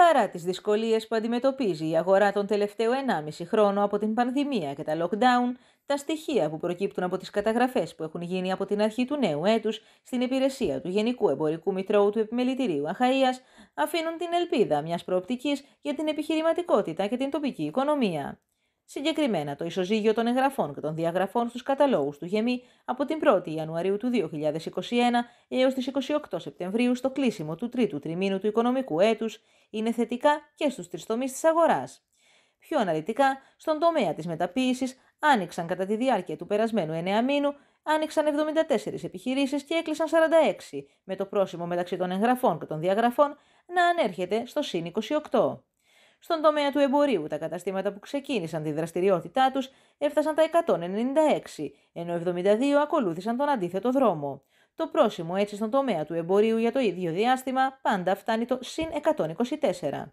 Παρά τις δυσκολίες που αντιμετωπίζει η αγορά τον τελευταίο 1,5 χρόνο από την πανδημία και τα lockdown, τα στοιχεία που προκύπτουν από τις καταγραφές που έχουν γίνει από την αρχή του νέου έτους στην υπηρεσία του Γενικού Εμπορικού Μητρώου του Επιμελητηρίου Αχαΐας αφήνουν την ελπίδα μιας προοπτικής για την επιχειρηματικότητα και την τοπική οικονομία. Συγκεκριμένα, το ισοζύγιο των εγγραφών και των διαγραφών στους καταλόγους του ΓΕΜΗ από την 1η Ιανουαρίου του 2021 έως τις 28 Σεπτεμβρίου στο κλείσιμο του τρίτου τριμήνου του οικονομικού έτους είναι θετικά και στους τρεις τομείς της αγοράς. Πιο αναλυτικά, στον τομέα της μεταποίησης άνοιξαν κατά τη διάρκεια του περασμένου 9 μήνου άνοιξαν 74 επιχειρήσεις και έκλεισαν 46, με το πρόσημο μεταξύ των εγγραφών και των διαγραφών να ανέρχεται στο ΣΥΝ 28. Στον τομέα του εμπορίου, τα καταστήματα που ξεκίνησαν τη δραστηριότητά τους έφτασαν τα 196, ενώ 72 ακολούθησαν τον αντίθετο δρόμο. Το πρόσημο έτσι στον τομέα του εμπορίου για το ίδιο διάστημα πάντα φτάνει το συν 124.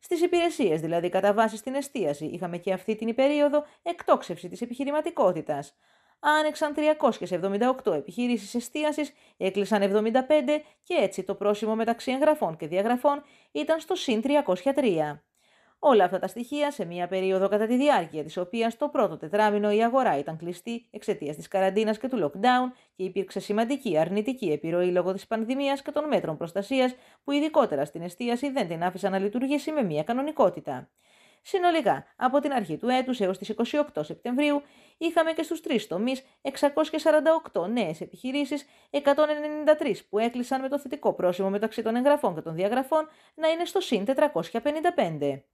Στις υπηρεσίες, δηλαδή κατά βάση στην εστίαση, είχαμε και αυτή την περίοδο εκτόξευση της επιχειρηματικότητας. Άνοιξαν 378 επιχειρήσεις εστίασης, έκλεισαν 75 και έτσι το πρόσημο μεταξύ εγγραφών και διαγραφών ήταν στο συν 303. Όλα αυτά τα στοιχεία σε μια περίοδο κατά τη διάρκεια της οποίας το πρώτο τετράμινο η αγορά ήταν κλειστή εξαιτίας της καραντίνας και του lockdown και υπήρξε σημαντική αρνητική επιρροή λόγω της πανδημίας και των μέτρων προστασίας που ειδικότερα στην εστίαση δεν την άφησαν να λειτουργήσει με μια κανονικότητα. Συνολικά, από την αρχή του έτους έως τις 28 Σεπτεμβρίου, είχαμε και στους τρεις τομείς 648 νέες επιχειρήσεις, 193 που έκλεισαν με το θετικό πρόσημο μεταξύ των εγγραφών και των διαγραφών να είναι στο συν 455.